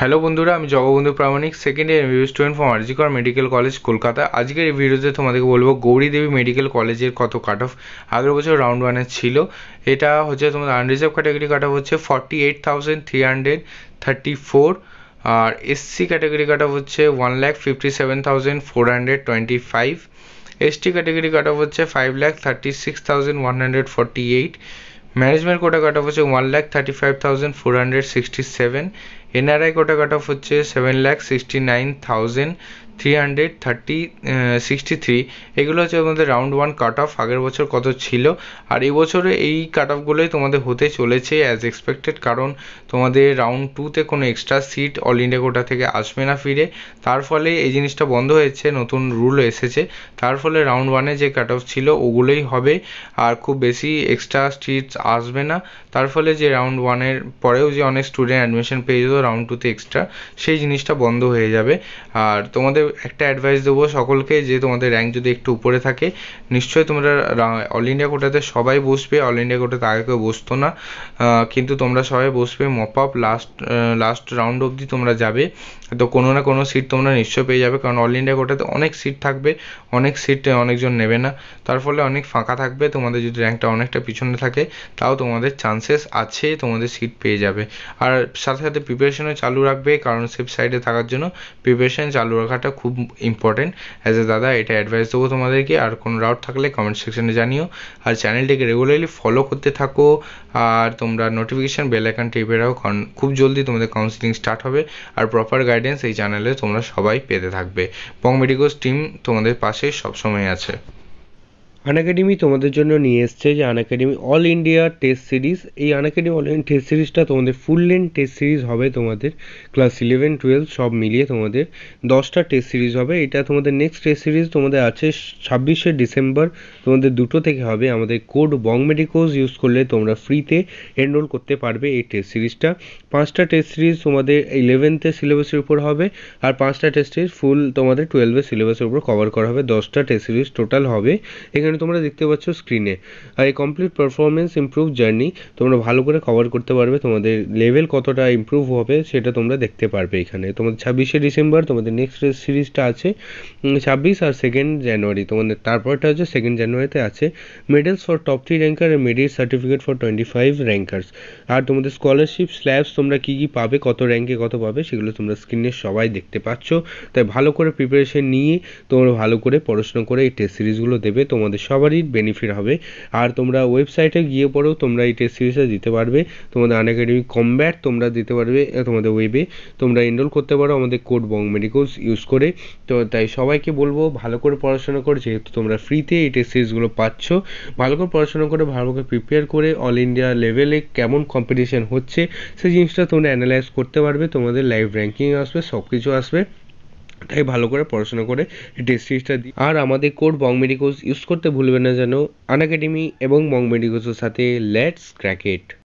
hello বন্ধুরা আমি Jagabandhu Pramanik second year MBBS student from RG Kar medical college Kolkata আজকের এই ভিডিওতে তোমাদেরকে বলবো গৌরীদেবী মেডিকেল কলেজের কত কাট অফ আগের বছর রাউন্ড ওয়ানে ছিল এটা হচ্ছে তোমাদের আনরিজার্ভ ক্যাটাগরি কাট অফ হচ্ছে forty eight thousand three hundred thirty four আর এসসি ক্যাটাগরি কাট অফ হচ্ছে one lakh fifty seven thousand four hundred twenty five ST category cut off হচ্ছে five lakh thirty six thousand one hundred forty eight management quota cut off হচ্ছে one lakh thirty five thousand four hundred sixty seven NRI quota cutoff হচ্ছে seven lakh sixty nine thousand three hundred thirty sixty three এগুলো হচ্ছে তোমাদের round one cut off আগের বছর কত ছিল আর এই বছরে এই কাট অফগুলোই তোমাদের হতে চলেছে অ্যাজ এক্সপেক্টেড কারণ তোমাদের রাউন্ড টুতে কোনো extra seat all India quota থেকে আসবে না ফিরে তার ফলে এই জিনিসটা বন্ধ হয়েছে নতুন রুল এসেছে তার ফলে রাউন্ড ওয়ানে যে কাট অফ ছিল ওগুলোই হবে আর খুব বেশি এক্সট্রা সিটস আসবে না তার ফলে যে রাউন্ড ওয়ানের পরেও যে অনেক স্টুডেন্ট অ্যাডমিশন পেয়ে যেত রাউন্ড টুতে এক্সট্রা সেই জিনিসটা বন্ধ হয়ে যাবে আর তোমাদের একটা অ্যাডভাইস দেবো সকলকে যে তোমাদের র্যাঙ্ক যদি একটু উপরে থাকে নিশ্চয়ই তোমরা অল ইন্ডিয়া কোটাতে সবাই বসবে অল ইন্ডিয়া কোটাতে আগে কেউ বসতো না কিন্তু তোমরা সবাই বসবে mop up last last round অবধি তোমরা যাবে তো কোনো না কোনো সিট তোমরা নিশ্চয়ই পেয়ে যাবে কারণ অল ইন্ডিয়া কোটাতে অনেক সিট থাকবে অনেক সিট অনেকজন নেবে না তার ফলে অনেক ফাঁকা থাকবে তোমাদের যদি র্যাঙ্কটা অনেকটা পিছনে থাকে তাও তোমাদের চান্সেস আছে তোমাদের সিট পেয়ে যাবে আর সাথে সাথে প্রিপারেশন প্রিপারেশনও চালু রাখবে কারণ সেফ সাইডে থাকার জন্য প্রিপারেশন চালু রাখাটা খুব ইম্পর্টেন্ট অ্যাজ এ দাদা এটা অ্যাডভাইস দেবো তোমাদেরকে আর কোনো ডাউট থাকলে কমেন্ট সেকশনে জানিও আর চ্যানেলটিকে রেগুলারলি ফলো করতে থাকো আর তোমরা নোটিফিকেশান বেল আইকন টিপে রাখো কারণ খুব জলদি তোমাদের কাউন্সিলিং স্টার্ট হবে আর প্রপার গাইডেন্স এই চ্যানেলে তোমরা সবাই পেতে থাকবে বং মেডিকোস টিম তোমাদের পাশে সবসময় আছে আন তোমাদের জন্য নিয়ে এসছে যে an all India test series এই আন অল ইন্ডিয়া টেস্ট সিরিজটা তোমাদের ফুল লেন্থ টেস্ট সিরিজ হবে তোমাদের ক্লাস ইলেভেন টুয়েলভ সব মিলিয়ে তোমাদের দশটা টেস্ট সিরিজ হবে এটা তোমাদের নেক্সট টেস্ট সিরিজ তোমাদের আছে ছাব্বিশে ডিসেম্বর তোমাদের দুটো থেকে হবে আমাদের কোড বং মেডিকোজ ইউজ করলে তোমরা ফ্রিতে এনরোল করতে পারবে এই টেস্ট সিরিজটা পাঁচটা টেস্ট সিরিজ তোমাদের ইলেভেন্থের সিলেবাসের উপর হবে আর পাঁচটা টেস্ট সিরিজ ফুল তোমাদের টুয়েলভের সিলেবাসের উপর কভার করা হবে দশটা টেস্ট সিরিজ টোটাল হবে এখানে তোমরা দেখতে পাচ্ছ স্ক্রিনে আর এই কমপ্লিট পারফরমেন্স ইমপ্রুভ জার্নি তোমরা ভালো করে কভার করতে পারবে তোমাদের লেভেল কতটা ইমপ্রুভ হবে সেটা তোমরা দেখতে পারবে এখানে তোমাদের ছাব্বিশে ডিসেম্বর তোমাদের নেক্সট সিরিজটা আছে ছাব্বিশ আর সেকেন্ড জানুয়ারি তোমাদের তারপরটা হচ্ছে সেকেন্ড জানুয়ারিতে আছে medals for top three rankers আর medal certificate for twenty five rankers আর তোমাদের স্কলারশিপ স্ল্যাবস তোমরা কী কী পাবে কত র্যাঙ্কে কত পাবে সেগুলো তোমরা স্ক্রিনে সবাই দেখতে পাচ্ছ তাই ভালো করে প্রিপারেশন নিয়ে তোমরা ভালো করে পড়াশোনা করে এই টেস্ট সিরিজগুলো দেবে তোমাদের তোমাদের সবারই বেনিফিট হবে আর তোমরা ওয়েবসাইটে গিয়ে পরেও তোমরা এই টেস্ট সিরিজটা দিতে পারবে তোমাদের আনএকাডেমি কমব্যাট তোমরা দিতে পারবে তোমাদের ওয়েবে তোমরা এনরোল করতে পারো আমাদের কোড বং মেডিকোস ইউজ করে তো তাই সবাইকে বলবো ভালো করে পড়াশোনা করে যেহেতু তোমরা ফ্রিতে এই টেস্ট সিরিজগুলো পাচ্ছ ভালো করে পড়াশোনা করে ভালো করে প্রিপেয়ার করে অল ইন্ডিয়া লেভেলে কেমন কম্পিটিশন হচ্ছে সেই জিনিসটা তোমরা অ্যানালাইজ করতে পারবে তোমাদের লাইভ র্যাঙ্কিং আসবে সব কিছু আসবে তাই ভালো করে পড়াশোনা করে টেস্ট দিই আর আমাদের কোড বং মেডিকোজ ইউজ করতে ভুলবেন না যেন আন একাডেমি এবং বং মেডিকোজের সাথে লেটস ক্র্যাক ইট